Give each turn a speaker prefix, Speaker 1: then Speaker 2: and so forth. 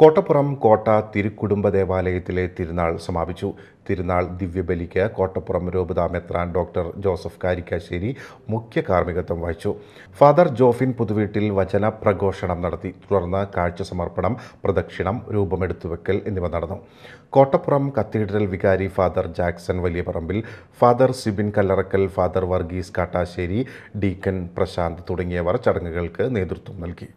Speaker 1: കോട്ടപ്പുറം കോട്ട തിരുക്കുടുംബ ദേവാലയത്തിലെ തിരുനാൾ സമാപിച്ചു തിരുനാൾ ദിവ്യബലിക്ക് കോട്ടപ്പുറം രൂപതാ മെത്രാൻ ഡോക്ടർ ജോസഫ് കാരിക്കാശ്ശേരി മുഖ്യ കാർമ്മികത്വം വഹിച്ചു ഫാദർ ജോഫിൻ പുതുവീട്ടിൽ വചന പ്രഘോഷണം നടത്തി തുടർന്ന് കാഴ്ച സമർപ്പണം പ്രദക്ഷിണം രൂപമെടുത്തുവെക്കൽ എന്നിവ നടന്നു കോട്ടപ്പുറം കത്തീഡ്രൽ വികാരി Father Jackson Valiyaparambil Father Sibin Kallarakkal Father Varghese Kattasseri Deacon Prashanth തുടങ്ങിയവർ ചടങ്ങുകൾക്ക് നേതൃത്വം നൽകി